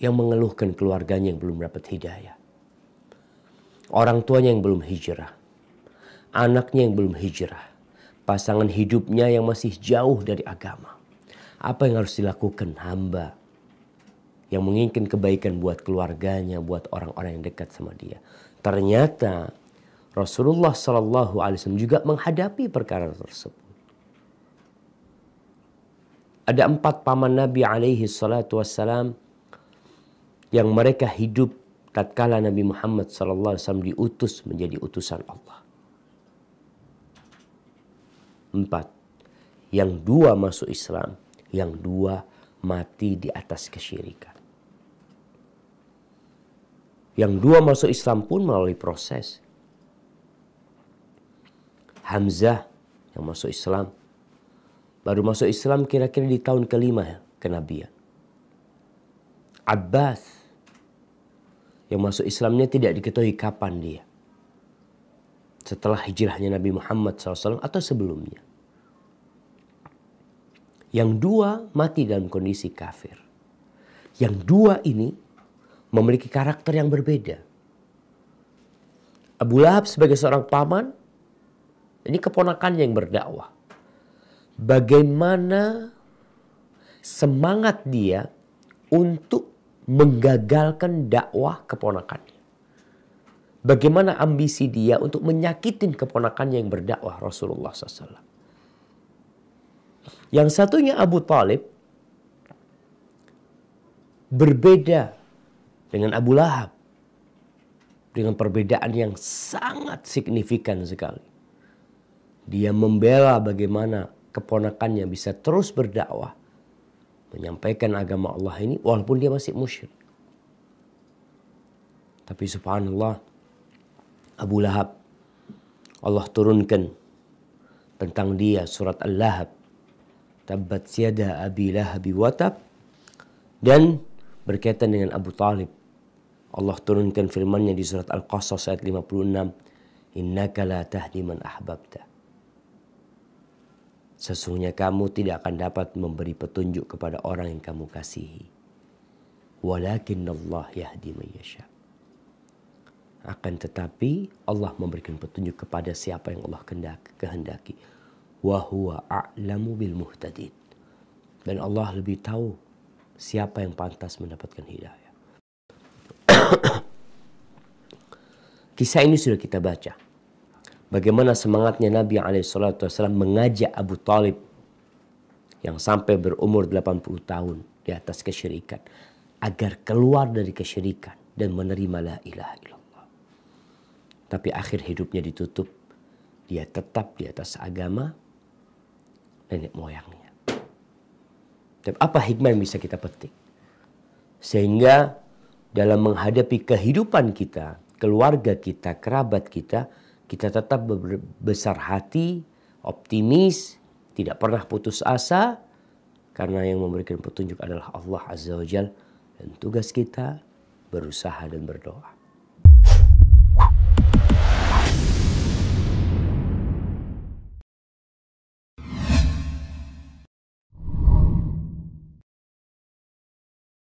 yang mengeluhkan keluarganya yang belum dapat hidayah. Orang tuanya yang belum hijrah. Anaknya yang belum hijrah. Pasangan hidupnya yang masih jauh dari agama. Apa yang harus dilakukan hamba yang menginginkan kebaikan buat keluarganya, buat orang-orang yang dekat sama dia. Ternyata Rasulullah Shallallahu Alaihi Wasallam juga menghadapi perkara tersebut. Ada empat paman Nabi alaihi salatu Wasallam yang mereka hidup tatkala Nabi Muhammad sallallahu alaihi wasallam diutus menjadi utusan Allah. Empat, yang dua masuk Islam, yang dua mati di atas kesyirikan. Yang dua masuk Islam pun melalui proses. Hamzah yang masuk Islam, baru masuk Islam kira-kira di tahun kelima kenabian. Abbas yang masuk Islamnya tidak diketahui kapan dia. Setelah hijrahnya Nabi Muhammad SAW atau sebelumnya. Yang dua mati dalam kondisi kafir. Yang dua ini memiliki karakter yang berbeda. Abu Lahab sebagai seorang paman, ini keponakannya yang berdakwah. Bagaimana semangat dia untuk menggagalkan dakwah keponakannya. Bagaimana ambisi dia untuk menyakitin keponakannya yang berdakwah Rasulullah SAW. Yang satunya Abu Talib berbeda dengan Abu Lahab. Dengan perbedaan yang sangat signifikan sekali. Dia membela bagaimana keponakannya bisa terus berdakwah menyampaikan agama Allah ini walaupun dia masih musyrik. Tapi subhanallah Abu Lahab Allah turunkan tentang dia surat Al-Lahab. Tabbat siada abi Lahab watab. Dan berkaitan dengan Abu Talib. Allah turunkan firman firman-Nya di surat Al-Qasas ayat 56. Innaka la tahdi man ahbabta. Sesungguhnya kamu tidak akan dapat memberi petunjuk kepada orang yang kamu kasihi. Walakin Allah yahdi mayyasha. Akan tetapi Allah memberikan petunjuk kepada siapa yang Allah kehendaki. Wahuwa a'lamu bil muhtadin. Dan Allah lebih tahu siapa yang pantas mendapatkan hidayah. Kisah ini sudah kita baca bagaimana semangatnya Nabi SAW mengajak Abu Talib yang sampai berumur 80 tahun di atas kesyirikan agar keluar dari kesyirikan dan menerima la ilaha illallah. Tapi akhir hidupnya ditutup. Dia tetap di atas agama nenek moyangnya. Tapi apa hikmah yang bisa kita petik? Sehingga dalam menghadapi kehidupan kita, keluarga kita, kerabat kita, kita tetap besar hati, optimis, tidak pernah putus asa karena yang memberikan petunjuk adalah Allah Azza wa Jal dan tugas kita berusaha dan berdoa.